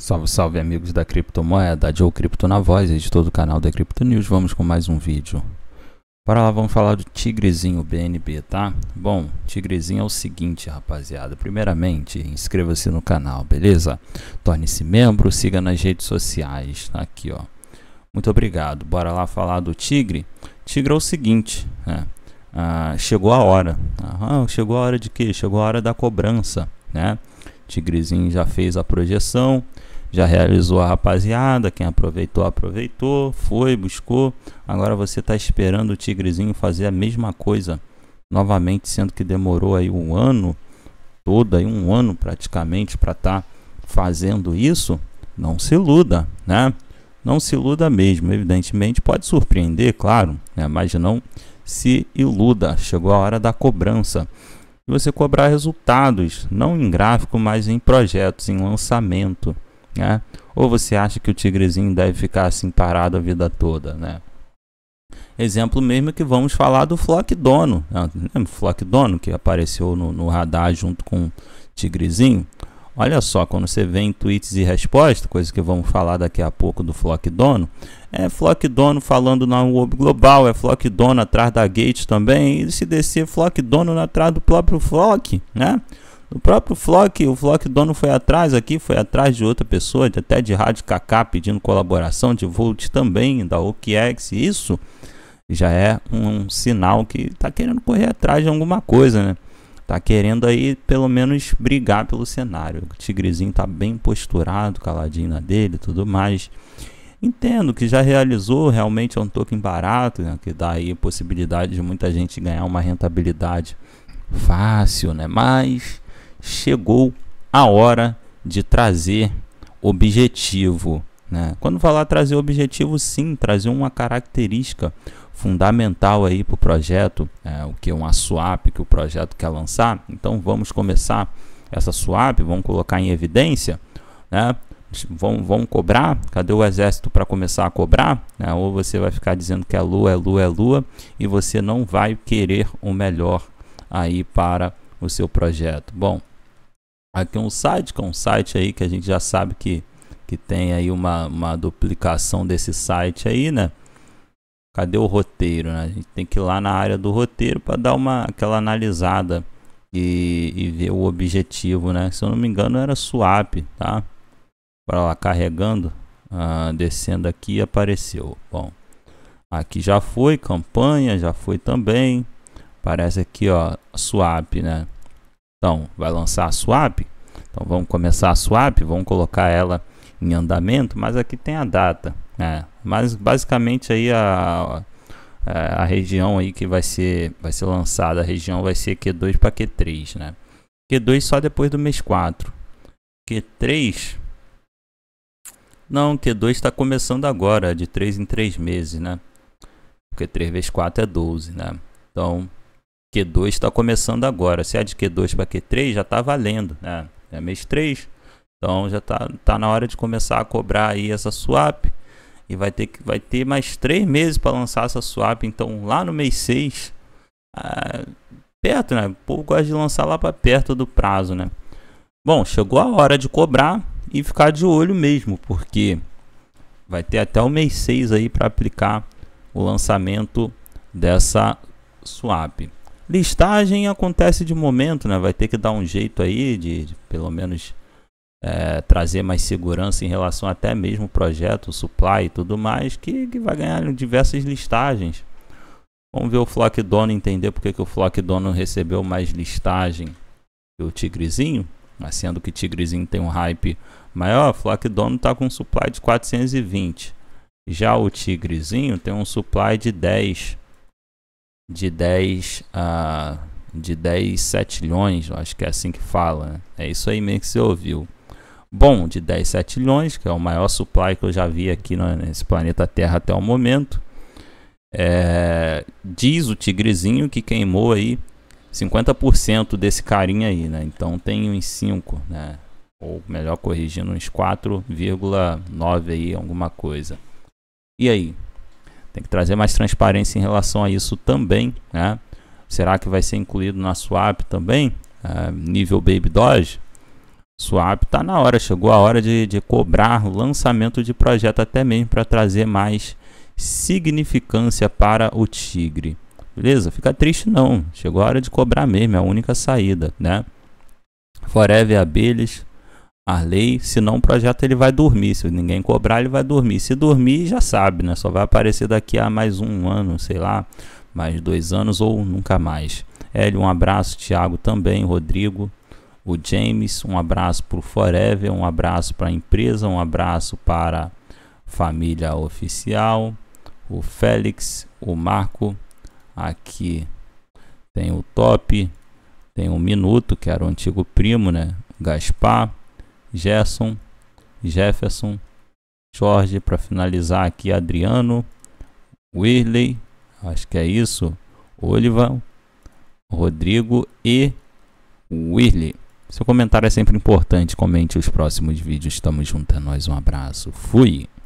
Salve, salve amigos da criptomoeda, Joe Cripto na voz, editor do canal da Cripto News, vamos com mais um vídeo. Para lá, vamos falar do Tigrezinho BNB, tá? Bom, Tigrezinho é o seguinte, rapaziada, primeiramente, inscreva-se no canal, beleza? Torne-se membro, siga nas redes sociais, tá aqui, ó. Muito obrigado, bora lá falar do Tigre. Tigre é o seguinte, né? Ah, chegou a hora, ah, chegou a hora de quê? Chegou a hora da cobrança, né? Tigrezinho já fez a projeção, já realizou a rapaziada, quem aproveitou, aproveitou, foi, buscou. Agora você está esperando o Tigrezinho fazer a mesma coisa novamente, sendo que demorou aí um ano todo, aí um ano praticamente para estar tá fazendo isso. Não se iluda, né? Não se iluda mesmo, evidentemente pode surpreender, claro, né? mas não se iluda. Chegou a hora da cobrança e você cobrar resultados, não em gráfico, mas em projetos, em lançamento. Né? Ou você acha que o tigrezinho deve ficar assim parado a vida toda? Né? Exemplo mesmo que vamos falar do Flock Dono. Né? Flock Dono que apareceu no, no radar junto com o tigrezinho. Olha só, quando você vê em tweets e respostas, coisa que vamos falar daqui a pouco do Flock Dono, é Flock Dono falando na web global, é Flock Dono atrás da Gates também, e se descer Flock Dono atrás do próprio Flock, né? O próprio Flock, o Flock Dono foi atrás aqui, foi atrás de outra pessoa, até de Rádio KK pedindo colaboração, de Volt também, da OKX, isso já é um, um sinal que está querendo correr atrás de alguma coisa, né? tá querendo aí pelo menos brigar pelo cenário. O Tigrezinho tá bem posturado, caladinho na dele, tudo mais. Entendo que já realizou, realmente é um token barato, né, que dá aí possibilidade de muita gente ganhar uma rentabilidade fácil, né? Mas chegou a hora de trazer objetivo, né? Quando falar trazer objetivo, sim, trazer uma característica fundamental aí para o projeto, é, o que é uma swap que o projeto quer lançar. Então vamos começar essa swap, vamos colocar em evidência, né? Vão, vão cobrar, cadê o exército para começar a cobrar? Né? Ou você vai ficar dizendo que é lua, é lua, é lua, e você não vai querer o melhor aí para o seu projeto. Bom, aqui é um site, que é um site aí que a gente já sabe que, que tem aí uma, uma duplicação desse site aí, né? cadê o roteiro? Né? A gente tem que ir lá na área do roteiro para dar uma aquela analisada e, e, ver o objetivo, né? Se eu não me engano era swap, tá? Para lá carregando, ah, descendo aqui apareceu. Bom, aqui já foi campanha, já foi também. Parece aqui ó swap, né? Então vai lançar a swap. Então vamos começar a swap, vamos colocar ela em andamento, mas aqui tem a data. É, mas basicamente aí a, a, a região aí que vai ser, vai ser lançada, a região vai ser Q2 para Q3, né? Q2 só depois do mês 4. Q3 Não, Q2 está começando agora, de 3 em 3 meses, né? Porque 3 vezes 4 é 12, né? Então, Q2 está começando agora. Se é de Q2 para Q3 já está valendo, né? É mês 3. Então já está tá na hora de começar a cobrar aí essa swap e vai ter, que, vai ter mais três meses para lançar essa swap. Então, lá no mês 6, ah, perto, né? O povo gosta de lançar lá para perto do prazo, né? Bom, chegou a hora de cobrar e ficar de olho mesmo, porque vai ter até o mês 6 aí para aplicar o lançamento dessa swap. Listagem acontece de momento, né? Vai ter que dar um jeito aí de, de pelo menos é, trazer mais segurança em relação até mesmo projeto, supply e tudo mais, que, que vai ganhar diversas listagens. Vamos ver o Flock Dono entender porque que o Flock Dono recebeu mais listagem que o Tigrezinho, mas sendo que Tigrezinho tem um hype maior, o Flock Dono está com um supply de 420. Já o Tigrezinho tem um supply de 10 de 10 uh, ah, de 10 milhões acho que é assim que fala. Né? É isso aí mesmo que você ouviu bom de 10 milhões, que é o maior supply que eu já vi aqui nesse planeta Terra até o momento. É, diz o tigrezinho que queimou aí 50% desse carinha aí, né? Então tem uns 5, né? Ou melhor, corrigindo, uns 4,9 aí, alguma coisa. E aí? Tem que trazer mais transparência em relação a isso também, né? Será que vai ser incluído na swap também? É, nível Baby Doge? Suape está na hora, chegou a hora de, de cobrar o lançamento de projeto até mesmo para trazer mais significância para o Tigre. Beleza? Fica triste não, chegou a hora de cobrar mesmo, é a única saída, né? Forever Abelhas, Arley, se não o projeto ele vai dormir, se ninguém cobrar ele vai dormir. Se dormir já sabe, né? Só vai aparecer daqui a mais um ano, sei lá, mais dois anos ou nunca mais. Hélio, um abraço, Thiago também, Rodrigo o James, um abraço para o Forever, um abraço para a empresa, um abraço para a família oficial, o Félix, o Marco, aqui tem o Top, tem o Minuto, que era o antigo primo, né? Gaspar, Gerson, Jefferson, Jorge, para finalizar aqui, Adriano, Whirley, acho que é isso, Oliva, Rodrigo e Whirley. Seu comentário é sempre importante. Comente os próximos vídeos. Tamo junto, é nóis. Um abraço. Fui!